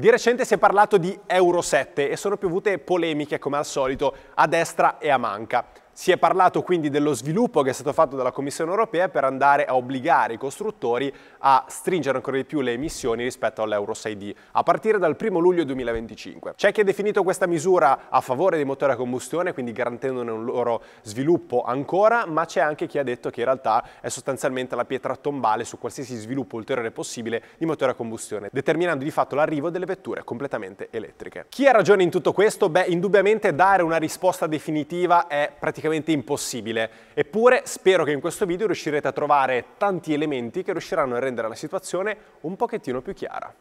Di recente si è parlato di Euro 7 e sono piovute polemiche come al solito a destra e a manca. Si è parlato quindi dello sviluppo che è stato fatto dalla Commissione europea per andare a obbligare i costruttori a stringere ancora di più le emissioni rispetto all'Euro 6D, a partire dal 1 luglio 2025. C'è chi ha definito questa misura a favore dei motori a combustione, quindi garantendone un loro sviluppo ancora, ma c'è anche chi ha detto che in realtà è sostanzialmente la pietra tombale su qualsiasi sviluppo ulteriore possibile di motori a combustione, determinando di fatto l'arrivo delle vetture completamente elettriche. Chi ha ragione in tutto questo? Beh, indubbiamente dare una risposta definitiva è praticamente praticamente impossibile. Eppure spero che in questo video riuscirete a trovare tanti elementi che riusciranno a rendere la situazione un pochettino più chiara.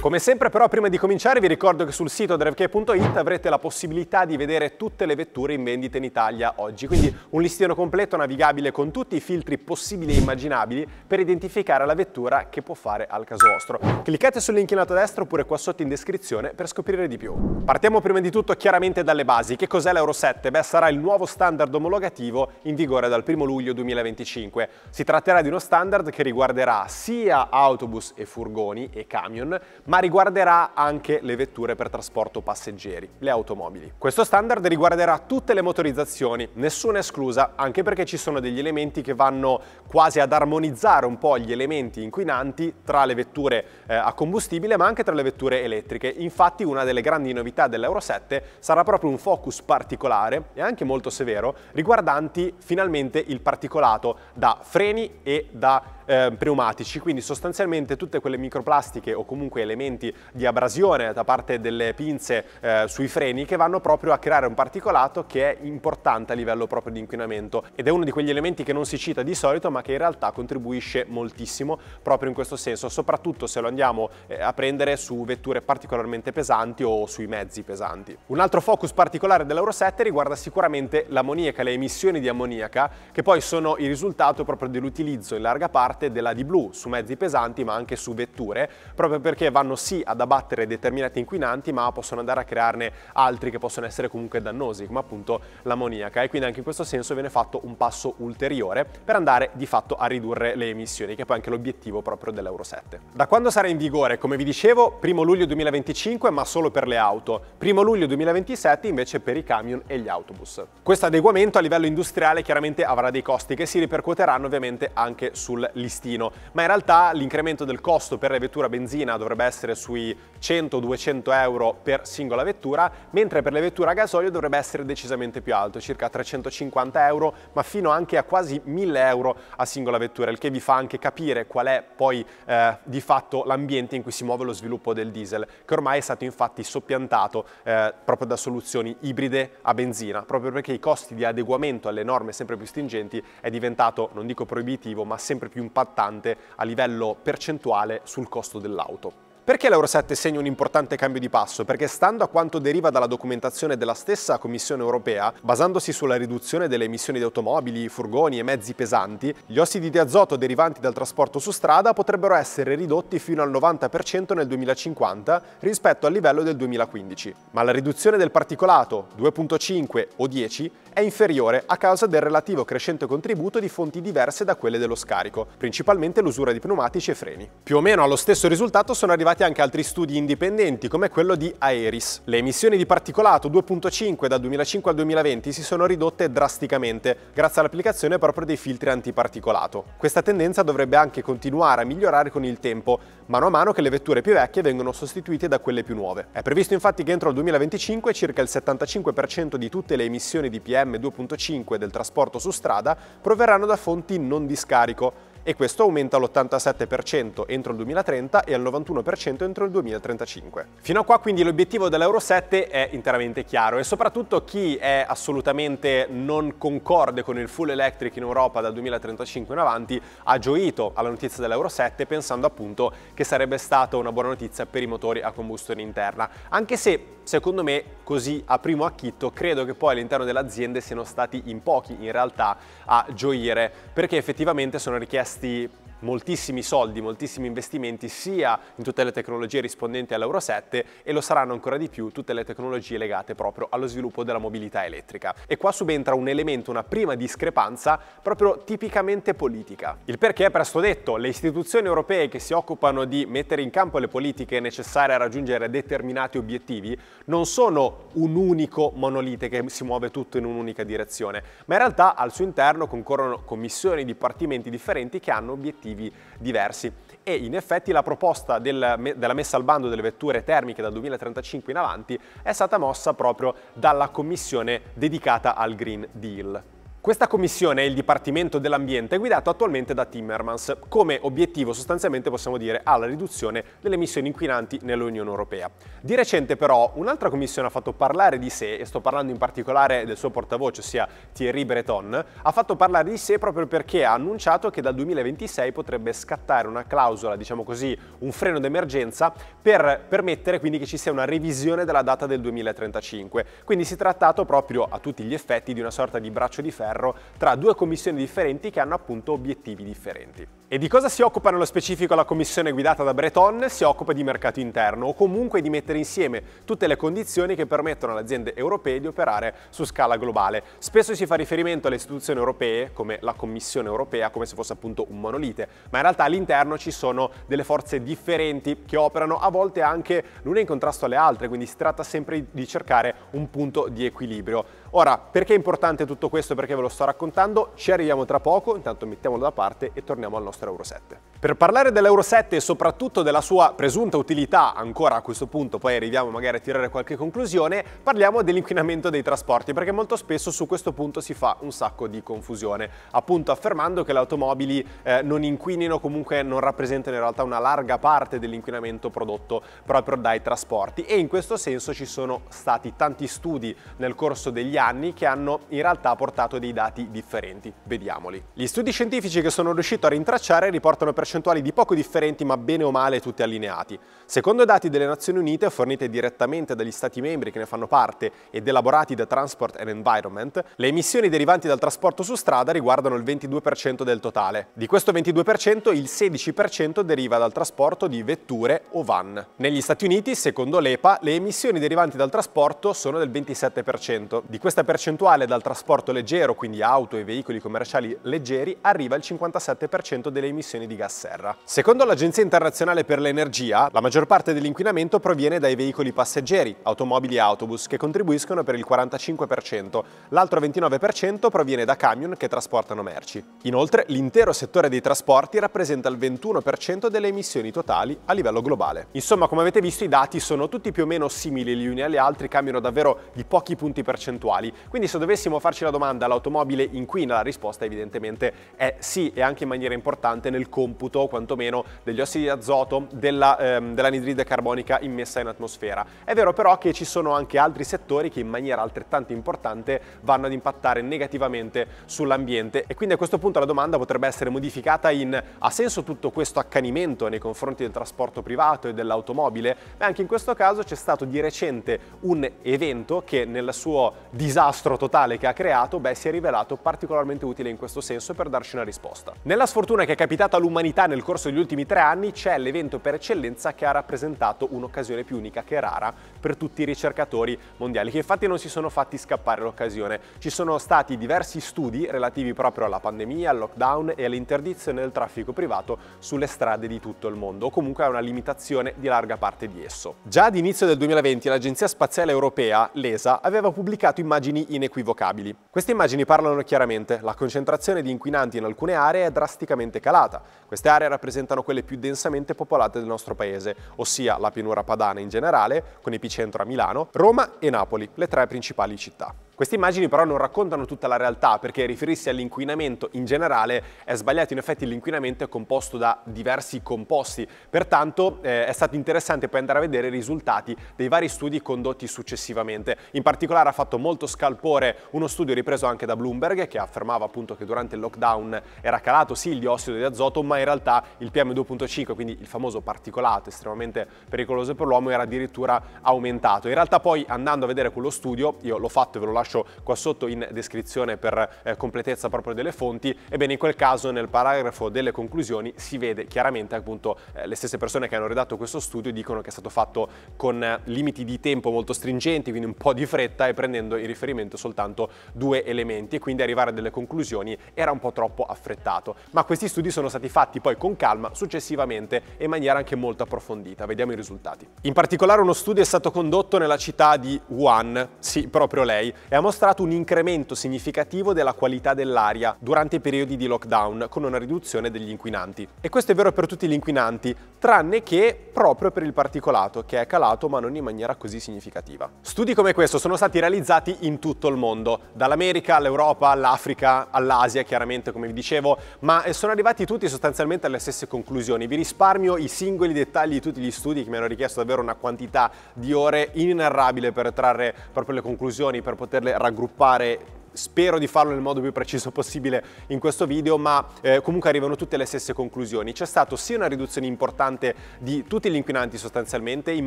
Come sempre però prima di cominciare vi ricordo che sul sito drevkey.it avrete la possibilità di vedere tutte le vetture in vendita in Italia oggi, quindi un listino completo navigabile con tutti i filtri possibili e immaginabili per identificare la vettura che può fare al caso vostro. Cliccate sul link in alto a destra oppure qua sotto in descrizione per scoprire di più. Partiamo prima di tutto chiaramente dalle basi. Che cos'è l'Euro 7? Beh sarà il nuovo standard omologativo in vigore dal 1 luglio 2025. Si tratterà di uno standard che riguarderà sia autobus e furgoni e camion ma riguarderà anche le vetture per trasporto passeggeri, le automobili. Questo standard riguarderà tutte le motorizzazioni, nessuna esclusa, anche perché ci sono degli elementi che vanno quasi ad armonizzare un po' gli elementi inquinanti tra le vetture eh, a combustibile ma anche tra le vetture elettriche. Infatti una delle grandi novità dell'Euro 7 sarà proprio un focus particolare e anche molto severo riguardanti finalmente il particolato da freni e da eh, pneumatici, quindi sostanzialmente tutte quelle microplastiche o comunque elementi elementi di abrasione da parte delle pinze eh, sui freni che vanno proprio a creare un particolato che è importante a livello proprio di inquinamento ed è uno di quegli elementi che non si cita di solito ma che in realtà contribuisce moltissimo proprio in questo senso, soprattutto se lo andiamo eh, a prendere su vetture particolarmente pesanti o sui mezzi pesanti. Un altro focus particolare dell'Euro 7 riguarda sicuramente l'ammoniaca, le emissioni di ammoniaca che poi sono il risultato proprio dell'utilizzo in larga parte della di blu su mezzi pesanti ma anche su vetture proprio perché vanno vanno sì ad abbattere determinati inquinanti ma possono andare a crearne altri che possono essere comunque dannosi come appunto l'ammoniaca e quindi anche in questo senso viene fatto un passo ulteriore per andare di fatto a ridurre le emissioni che è poi anche l'obiettivo proprio dell'Euro 7. Da quando sarà in vigore? Come vi dicevo 1 luglio 2025 ma solo per le auto, 1 luglio 2027 invece per i camion e gli autobus. Questo adeguamento a livello industriale chiaramente avrà dei costi che si ripercuoteranno ovviamente anche sul listino ma in realtà l'incremento del costo per le vetture a benzina dovrebbe essere essere sui 100-200 euro per singola vettura, mentre per le vetture a gasolio dovrebbe essere decisamente più alto, circa 350 euro, ma fino anche a quasi 1000 euro a singola vettura, il che vi fa anche capire qual è poi eh, di fatto l'ambiente in cui si muove lo sviluppo del diesel, che ormai è stato infatti soppiantato eh, proprio da soluzioni ibride a benzina, proprio perché i costi di adeguamento alle norme sempre più stringenti è diventato, non dico proibitivo, ma sempre più impattante a livello percentuale sul costo dell'auto. Perché l'Euro 7 segna un importante cambio di passo? Perché stando a quanto deriva dalla documentazione della stessa Commissione europea, basandosi sulla riduzione delle emissioni di automobili, furgoni e mezzi pesanti, gli ossidi di azoto derivanti dal trasporto su strada potrebbero essere ridotti fino al 90% nel 2050 rispetto al livello del 2015. Ma la riduzione del particolato 2.5 o 10 è inferiore a causa del relativo crescente contributo di fonti diverse da quelle dello scarico, principalmente l'usura di pneumatici e freni. Più o meno allo stesso risultato sono arrivati anche altri studi indipendenti come quello di Aeris. Le emissioni di particolato 2.5 da 2005 al 2020 si sono ridotte drasticamente grazie all'applicazione proprio dei filtri antiparticolato. Questa tendenza dovrebbe anche continuare a migliorare con il tempo, mano a mano che le vetture più vecchie vengono sostituite da quelle più nuove. È previsto infatti che entro il 2025 circa il 75% di tutte le emissioni di PM PM2.5 del trasporto su strada proverranno da fonti non di scarico, e questo aumenta all'87% entro il 2030 e al 91% entro il 2035. Fino a qua quindi l'obiettivo dell'Euro 7 è interamente chiaro e soprattutto chi è assolutamente non concorde con il full electric in Europa dal 2035 in avanti ha gioito alla notizia dell'Euro 7 pensando appunto che sarebbe stata una buona notizia per i motori a combustione interna, anche se secondo me così a primo acchitto credo che poi all'interno delle aziende siano stati in pochi in realtà a gioire perché effettivamente sono richieste guess the moltissimi soldi, moltissimi investimenti sia in tutte le tecnologie rispondenti all'Euro 7 e lo saranno ancora di più tutte le tecnologie legate proprio allo sviluppo della mobilità elettrica. E qua subentra un elemento, una prima discrepanza proprio tipicamente politica. Il perché è presto detto, le istituzioni europee che si occupano di mettere in campo le politiche necessarie a raggiungere determinati obiettivi non sono un unico monolite che si muove tutto in un'unica direzione, ma in realtà al suo interno concorrono commissioni, dipartimenti differenti che hanno obiettivi obiettivi diversi. E in effetti la proposta del, della messa al bando delle vetture termiche dal 2035 in avanti è stata mossa proprio dalla commissione dedicata al Green Deal. Questa commissione il Dipartimento dell'Ambiente è guidato attualmente da Timmermans. Come obiettivo sostanzialmente possiamo dire ha la riduzione delle emissioni inquinanti nell'Unione Europea. Di recente però un'altra commissione ha fatto parlare di sé, e sto parlando in particolare del suo portavoce, ossia Thierry Breton, ha fatto parlare di sé proprio perché ha annunciato che dal 2026 potrebbe scattare una clausola, diciamo così, un freno d'emergenza per permettere quindi che ci sia una revisione della data del 2035. Quindi si è trattato proprio a tutti gli effetti di una sorta di braccio di ferro bizzarro tra due commissioni differenti che hanno appunto obiettivi differenti. E di cosa si occupa nello specifico la commissione guidata da Breton? Si occupa di mercato interno o comunque di mettere insieme tutte le condizioni che permettono alle aziende europee di operare su scala globale. Spesso si fa riferimento alle istituzioni europee, come la Commissione europea, come se fosse appunto un monolite, ma in realtà all'interno ci sono delle forze differenti che operano a volte anche l'una in contrasto alle altre, quindi si tratta sempre di cercare un punto di equilibrio. Ora, perché è importante tutto questo? Perché ve lo sto raccontando, ci arriviamo tra poco, intanto mettiamolo da parte e torniamo al nostro Euro 7. Per parlare dell'Euro 7 e soprattutto della sua presunta utilità, ancora a questo punto poi arriviamo magari a tirare qualche conclusione, parliamo dell'inquinamento dei trasporti, perché molto spesso su questo punto si fa un sacco di confusione, appunto affermando che le automobili eh, non inquinino, comunque non rappresentano in realtà una larga parte dell'inquinamento prodotto proprio dai trasporti e in questo senso ci sono stati tanti studi nel corso degli anni anni che hanno in realtà portato dei dati differenti. Vediamoli. Gli studi scientifici che sono riuscito a rintracciare riportano percentuali di poco differenti ma bene o male tutti allineati. Secondo dati delle Nazioni Unite fornite direttamente dagli Stati membri che ne fanno parte ed elaborati da Transport and Environment, le emissioni derivanti dal trasporto su strada riguardano il 22% del totale. Di questo 22% il 16% deriva dal trasporto di vetture o van. Negli Stati Uniti, secondo l'EPA, le emissioni derivanti dal trasporto sono del 27%. Di questa percentuale dal trasporto leggero, quindi auto e veicoli commerciali leggeri, arriva al 57% delle emissioni di gas serra. Secondo l'Agenzia internazionale per l'energia, la maggior parte dell'inquinamento proviene dai veicoli passeggeri, automobili e autobus, che contribuiscono per il 45%, l'altro 29% proviene da camion che trasportano merci. Inoltre, l'intero settore dei trasporti rappresenta il 21% delle emissioni totali a livello globale. Insomma, come avete visto, i dati sono tutti più o meno simili gli uni agli altri, cambiano davvero di pochi punti percentuali attuali. Quindi se dovessimo farci la domanda l'automobile inquina, la risposta evidentemente è sì e anche in maniera importante nel computo quantomeno degli ossidi di azoto, della, ehm, dell'anidride carbonica immessa in atmosfera. È vero però che ci sono anche altri settori che in maniera altrettanto importante vanno ad impattare negativamente sull'ambiente e quindi a questo punto la domanda potrebbe essere modificata in ha senso tutto questo accanimento nei confronti del trasporto privato e dell'automobile? Beh, anche in questo caso c'è stato di recente un evento che nel suo disegno disastro totale che ha creato, beh, si è rivelato particolarmente utile in questo senso per darci una risposta. Nella sfortuna che è capitata all'umanità nel corso degli ultimi tre anni c'è l'evento per eccellenza che ha rappresentato un'occasione più unica che rara per tutti i ricercatori mondiali, che infatti non si sono fatti scappare l'occasione. Ci sono stati diversi studi relativi proprio alla pandemia, al lockdown e all'interdizione del traffico privato sulle strade di tutto il mondo, o comunque a una limitazione di larga parte di esso. Già ad inizio del 2020 l'Agenzia Spaziale Europea, l'ESA, aveva pubblicato immagini immagini inequivocabili. Queste immagini parlano chiaramente, la concentrazione di inquinanti in alcune aree è drasticamente calata. Queste aree rappresentano quelle più densamente popolate del nostro paese, ossia la pianura padana in generale, con epicentro a Milano, Roma e Napoli, le tre principali città. Queste immagini però non raccontano tutta la realtà perché riferirsi all'inquinamento in generale è sbagliato, in effetti l'inquinamento è composto da diversi composti, pertanto eh, è stato interessante poi andare a vedere i risultati dei vari studi condotti successivamente. In particolare ha fatto molto scalpore uno studio ripreso anche da Bloomberg che affermava appunto che durante il lockdown era calato sì il diossido di azoto, ma in realtà il PM2.5, quindi il famoso particolato estremamente pericoloso per l'uomo, era addirittura aumentato. In realtà poi andando a vedere quello studio, io l'ho fatto e ve lo lascio qua sotto in descrizione per eh, completezza proprio delle fonti, ebbene in quel caso nel paragrafo delle conclusioni si vede chiaramente appunto eh, le stesse persone che hanno redatto questo studio dicono che è stato fatto con eh, limiti di tempo molto stringenti, quindi un po' di fretta e prendendo in riferimento soltanto due elementi e quindi arrivare a delle conclusioni era un po' troppo affrettato. Ma questi studi sono stati fatti poi con calma successivamente e in maniera anche molto approfondita. Vediamo i risultati. In particolare uno studio è stato condotto nella città di Wuhan, sì, proprio lei, e ha mostrato un incremento significativo della qualità dell'aria durante i periodi di lockdown con una riduzione degli inquinanti. E questo è vero per tutti gli inquinanti, tranne che proprio per il particolato, che è calato ma non in maniera così significativa. Studi come questo sono stati realizzati in tutto il mondo, dall'America all'Europa, all'Africa, all'Asia chiaramente come vi dicevo, ma eh, sono arrivati tutti sostanzialmente alle stesse conclusioni. Vi risparmio i singoli dettagli di tutti gli studi che mi hanno richiesto davvero una quantità di ore inenarrabile per trarre proprio le conclusioni, per poterle raggruppare spero di farlo nel modo più preciso possibile in questo video, ma eh, comunque arrivano tutte le stesse conclusioni. C'è stata sia una riduzione importante di tutti gli inquinanti sostanzialmente, in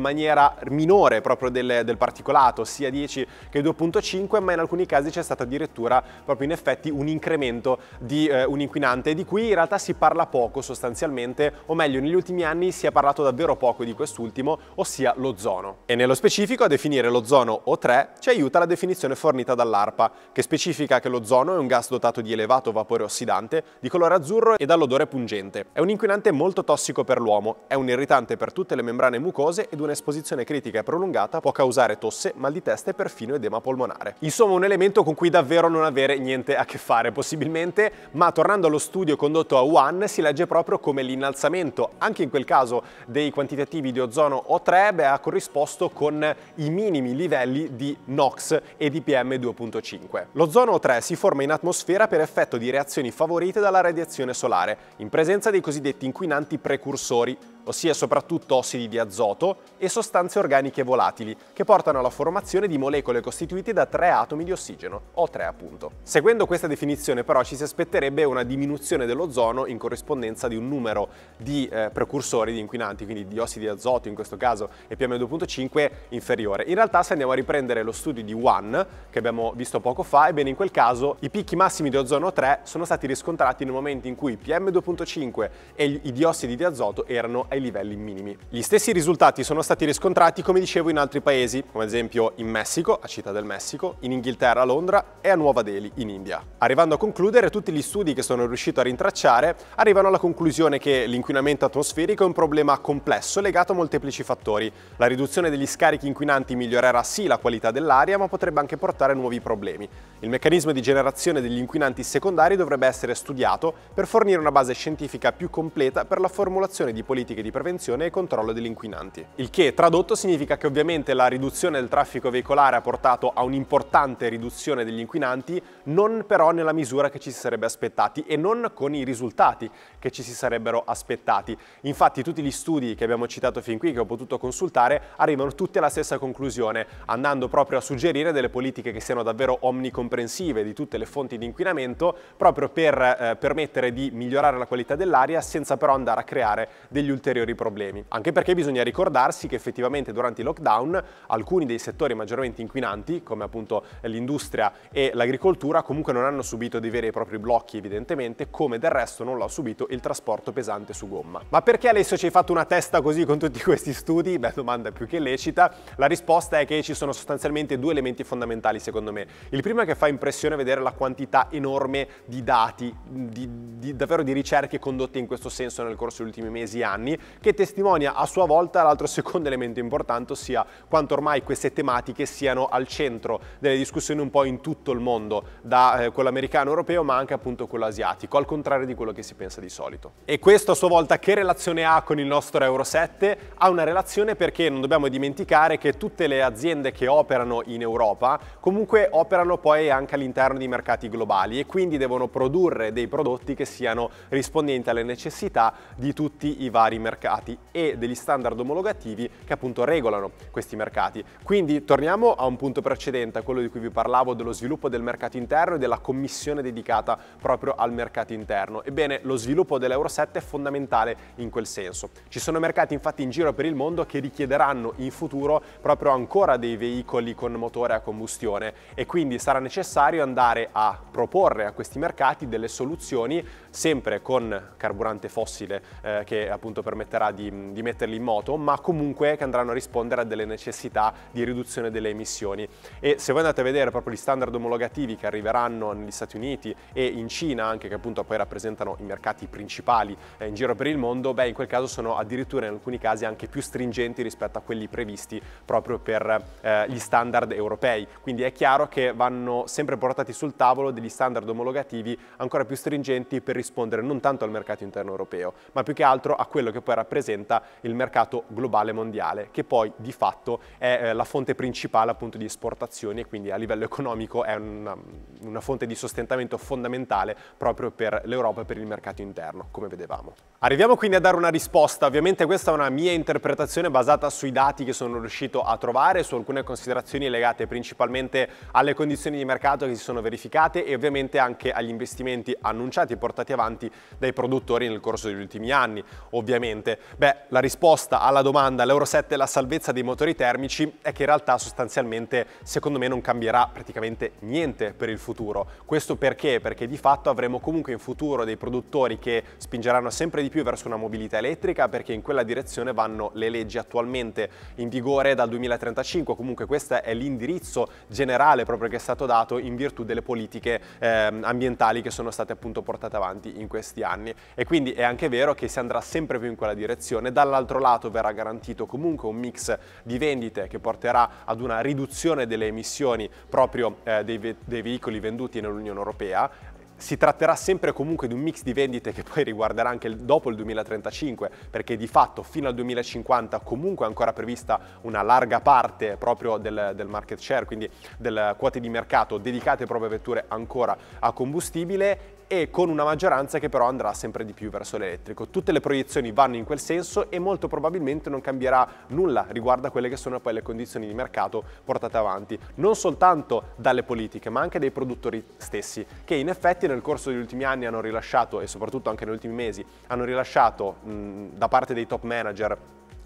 maniera minore proprio del, del particolato, sia 10 che 2.5, ma in alcuni casi c'è stato addirittura proprio in effetti un incremento di eh, un inquinante di cui in realtà si parla poco sostanzialmente, o meglio negli ultimi anni si è parlato davvero poco di quest'ultimo, ossia l'ozono. E nello specifico a definire l'ozono O3 ci aiuta la definizione fornita dall'ARPA, che specifica specifica che l'ozono è un gas dotato di elevato vapore ossidante, di colore azzurro e dall'odore pungente. È un inquinante molto tossico per l'uomo, è un irritante per tutte le membrane mucose ed un'esposizione critica e prolungata può causare tosse, mal di testa e perfino edema polmonare. Insomma un elemento con cui davvero non avere niente a che fare possibilmente, ma tornando allo studio condotto a Wuhan si legge proprio come l'innalzamento, anche in quel caso dei quantitativi di ozono O3, beh, ha corrisposto con i minimi livelli di NOx e di PM2.5. L'ozono 3 si forma in atmosfera per effetto di reazioni favorite dalla radiazione solare, in presenza dei cosiddetti inquinanti precursori, ossia soprattutto ossidi di azoto e sostanze organiche volatili, che portano alla formazione di molecole costituite da tre atomi di ossigeno, O3 appunto. Seguendo questa definizione però ci si aspetterebbe una diminuzione dell'ozono in corrispondenza di un numero di eh, precursori di inquinanti, quindi di ossidi di azoto in questo caso e PM2.5 inferiore. In realtà se andiamo a riprendere lo studio di One, che abbiamo visto poco fa, ebbene in quel caso i picchi massimi di ozono 3 sono stati riscontrati nel momento in cui PM2.5 e i diossidi di azoto erano ai livelli minimi. Gli stessi risultati sono stati riscontrati, come dicevo, in altri paesi, come ad esempio in Messico, a Città del Messico, in Inghilterra, a Londra e a Nuova Delhi, in India. Arrivando a concludere, tutti gli studi che sono riuscito a rintracciare arrivano alla conclusione che l'inquinamento atmosferico è un problema complesso legato a molteplici fattori. La riduzione degli scarichi inquinanti migliorerà sì la qualità dell'aria, ma potrebbe anche portare nuovi problemi. Il meccanismo di generazione degli inquinanti secondari dovrebbe essere studiato per fornire una base scientifica più completa per la formulazione di politiche di prevenzione e controllo degli inquinanti. Il che tradotto significa che ovviamente la riduzione del traffico veicolare ha portato a un'importante riduzione degli inquinanti, non però nella misura che ci si sarebbe aspettati e non con i risultati che ci si sarebbero aspettati. Infatti tutti gli studi che abbiamo citato fin qui, che ho potuto consultare, arrivano tutti alla stessa conclusione, andando proprio a suggerire delle politiche che siano davvero omnicomprensive di tutte le fonti di inquinamento, proprio per eh, permettere di migliorare la qualità dell'aria senza però andare a creare degli ulteriori ulteriori problemi. Anche perché bisogna ricordarsi che effettivamente durante i lockdown alcuni dei settori maggiormente inquinanti, come appunto l'industria e l'agricoltura, comunque non hanno subito dei veri e propri blocchi evidentemente, come del resto non l'ha subito il trasporto pesante su gomma. Ma perché adesso ci hai fatto una testa così con tutti questi studi? Beh, domanda più che lecita. La risposta è che ci sono sostanzialmente due elementi fondamentali secondo me. Il primo è che fa impressione vedere la quantità enorme di dati, di, di, davvero di ricerche condotte in questo senso nel corso degli ultimi mesi e anni che testimonia a sua volta l'altro secondo elemento importante, ossia quanto ormai queste tematiche siano al centro delle discussioni un po' in tutto il mondo, da eh, quello americano europeo ma anche appunto quello asiatico, al contrario di quello che si pensa di solito. E questo a sua volta che relazione ha con il nostro Euro 7? Ha una relazione perché non dobbiamo dimenticare che tutte le aziende che operano in Europa comunque operano poi anche all'interno di mercati globali e quindi devono produrre dei prodotti che siano rispondenti alle necessità di tutti i vari mercati mercati e degli standard omologativi che appunto regolano questi mercati. Quindi torniamo a un punto precedente, a quello di cui vi parlavo dello sviluppo del mercato interno e della commissione dedicata proprio al mercato interno. Ebbene, lo sviluppo dell'Euro 7 è fondamentale in quel senso. Ci sono mercati infatti in giro per il mondo che richiederanno in futuro proprio ancora dei veicoli con motore a combustione e quindi sarà necessario andare a proporre a questi mercati delle soluzioni sempre con carburante fossile eh, che appunto permette permetterà di, di metterli in moto, ma comunque che andranno a rispondere a delle necessità di riduzione delle emissioni. E se voi andate a vedere proprio gli standard omologativi che arriveranno negli Stati Uniti e in Cina, anche che appunto poi rappresentano i mercati principali eh, in giro per il mondo, beh in quel caso sono addirittura in alcuni casi anche più stringenti rispetto a quelli previsti proprio per eh, gli standard europei. Quindi è chiaro che vanno sempre portati sul tavolo degli standard omologativi ancora più stringenti per rispondere non tanto al mercato interno europeo, ma più che altro a quello che poi comunque rappresenta il mercato globale mondiale, che poi di fatto è eh, la fonte principale appunto di esportazioni e quindi a livello economico è una, um, una fonte di sostentamento fondamentale proprio per l'Europa e per il mercato interno, come vedevamo. Arriviamo quindi a dare una risposta, ovviamente questa è una mia interpretazione basata sui dati che sono riuscito a trovare, su alcune considerazioni legate principalmente alle condizioni di mercato che si sono verificate e ovviamente anche agli investimenti annunciati e portati avanti dai produttori nel corso degli ultimi anni, ovviamente ambiente? Beh, la risposta alla domanda all'Euro 7 e la salvezza dei motori termici è che in realtà sostanzialmente secondo me non cambierà praticamente niente per il futuro. Questo perché? Perché di fatto avremo comunque in futuro dei produttori che spingeranno sempre di più verso una mobilità elettrica perché in quella direzione vanno le leggi attualmente in vigore dal 2035, comunque questo è l'indirizzo generale proprio che è stato dato in virtù delle politiche eh, ambientali che sono state appunto portate avanti in questi anni e quindi è anche vero che si andrà sempre più in quella direzione, dall'altro lato verrà garantito comunque un mix di vendite che porterà ad una riduzione delle emissioni proprio eh, dei, ve dei veicoli venduti nell'Unione Europea, si tratterà sempre comunque di un mix di vendite che poi riguarderà anche il, dopo il 2035, perché di fatto fino al 2050 comunque è ancora prevista una larga parte proprio del, del market share, quindi delle quote di mercato dedicate proprio a vetture ancora a combustibile e con una maggioranza che però andrà sempre di più verso l'elettrico. Tutte le proiezioni vanno in quel senso e molto probabilmente non cambierà nulla riguardo a quelle che sono poi le condizioni di mercato portate avanti, non soltanto dalle politiche ma anche dai produttori stessi, che in effetti nel corso degli ultimi anni hanno rilasciato e soprattutto anche negli ultimi mesi hanno rilasciato mh, da parte dei top manager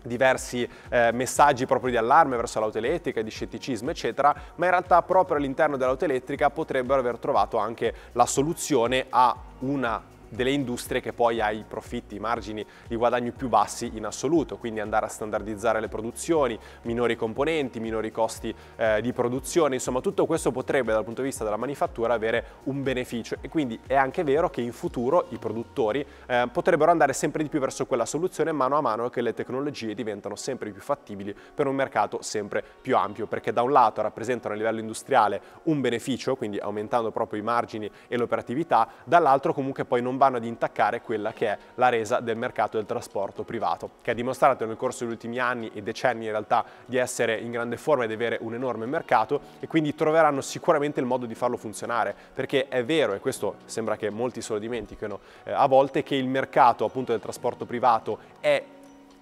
diversi eh, messaggi proprio di allarme verso l'auto elettrica di scetticismo eccetera, ma in realtà proprio all'interno dell'auto elettrica potrebbero aver trovato anche la soluzione a una delle industrie che poi ha i profitti, i margini, i guadagni più bassi in assoluto, quindi andare a standardizzare le produzioni, minori componenti, minori costi eh, di produzione, insomma tutto questo potrebbe dal punto di vista della manifattura avere un beneficio e quindi è anche vero che in futuro i produttori eh, potrebbero andare sempre di più verso quella soluzione mano a mano che le tecnologie diventano sempre più fattibili per un mercato sempre più ampio, perché da un lato rappresentano a livello industriale un beneficio, quindi aumentando proprio i margini e l'operatività, dall'altro comunque poi non non vanno ad intaccare quella che è la resa del mercato del trasporto privato, che ha dimostrato nel corso degli ultimi anni e decenni in realtà di essere in grande forma e di avere un enorme mercato e quindi troveranno sicuramente il modo di farlo funzionare, perché è vero, e questo sembra che molti se lo dimentichino, eh, a volte che il mercato appunto del trasporto privato è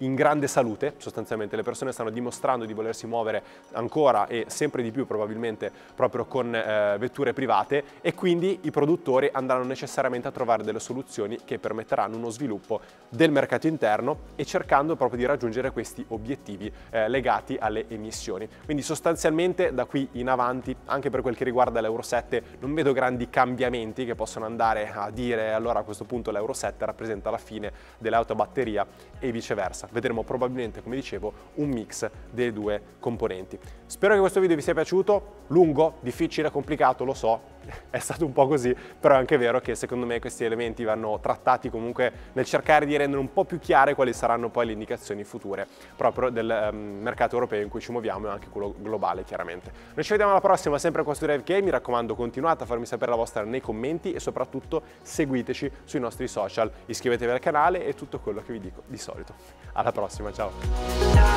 in grande salute, sostanzialmente le persone stanno dimostrando di volersi muovere ancora e sempre di più probabilmente proprio con eh, vetture private e quindi i produttori andranno necessariamente a trovare delle soluzioni che permetteranno uno sviluppo del mercato interno e cercando proprio di raggiungere questi obiettivi eh, legati alle emissioni. Quindi sostanzialmente da qui in avanti, anche per quel che riguarda l'Euro 7, non vedo grandi cambiamenti che possono andare a dire allora a questo punto l'Euro 7 rappresenta la fine dell'autobatteria e viceversa vedremo probabilmente, come dicevo, un mix delle due componenti. Spero che questo video vi sia piaciuto, lungo, difficile, complicato, lo so, è stato un po' così, però è anche vero che secondo me questi elementi vanno trattati comunque nel cercare di rendere un po' più chiare quali saranno poi le indicazioni future proprio del um, mercato europeo in cui ci muoviamo e anche quello globale chiaramente. Noi ci vediamo alla prossima sempre qua su DriveK, mi raccomando continuate a farmi sapere la vostra nei commenti e soprattutto seguiteci sui nostri social, iscrivetevi al canale e tutto quello che vi dico di solito. Alla prossima, ciao!